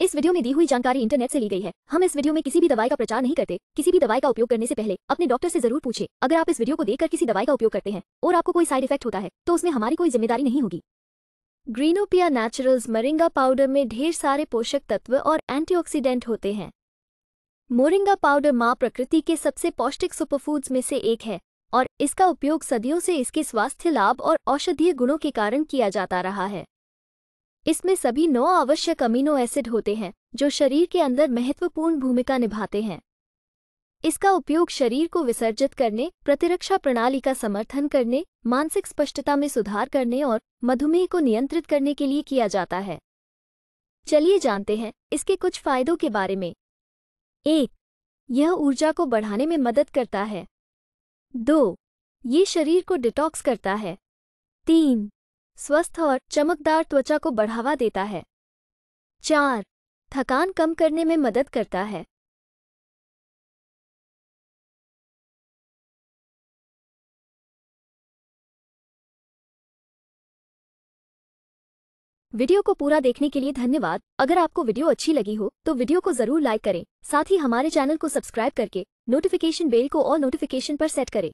इस वीडियो में दी हुई जानकारी इंटरनेट से ली गई है हम इस वीडियो में किसी भी दवाई का प्रचार नहीं करते किसी भी दवाई का उपयोग करने से पहले अपने डॉक्टर से जरूर पूछे अगर आप इस वीडियो को देखकर किसी दवाई का उपयोग करते हैं और आपको कोई साइड इफेक्ट होता है तो उसमें हमारी कोई जिम्मेदारी नहीं होगी ग्रीनोपिया नेचुरल्स मरिंगा पाउडर में ढेर सारे पोषक तत्व और एंटी होते हैं मोरिंगा पाउडर माँ प्रकृति के सबसे पौष्टिक सुपरफूड्स में से एक है और इसका उपयोग सदियों से इसके स्वास्थ्य लाभ और औषधीय गुणों के कारण किया जाता रहा है इसमें सभी नौ आवश्यक अमीनो एसिड होते हैं जो शरीर के अंदर महत्वपूर्ण भूमिका निभाते हैं इसका उपयोग शरीर को विसर्जित करने प्रतिरक्षा प्रणाली का समर्थन करने मानसिक स्पष्टता में सुधार करने और मधुमेह को नियंत्रित करने के लिए किया जाता है चलिए जानते हैं इसके कुछ फायदों के बारे में एक यह ऊर्जा को बढ़ाने में मदद करता है दो ये शरीर को डिटॉक्स करता है तीन स्वस्थ और चमकदार त्वचा को बढ़ावा देता है चार थकान कम करने में मदद करता है वीडियो को पूरा देखने के लिए धन्यवाद अगर आपको वीडियो अच्छी लगी हो तो वीडियो को जरूर लाइक करें साथ ही हमारे चैनल को सब्सक्राइब करके नोटिफिकेशन बेल को और नोटिफिकेशन पर सेट करें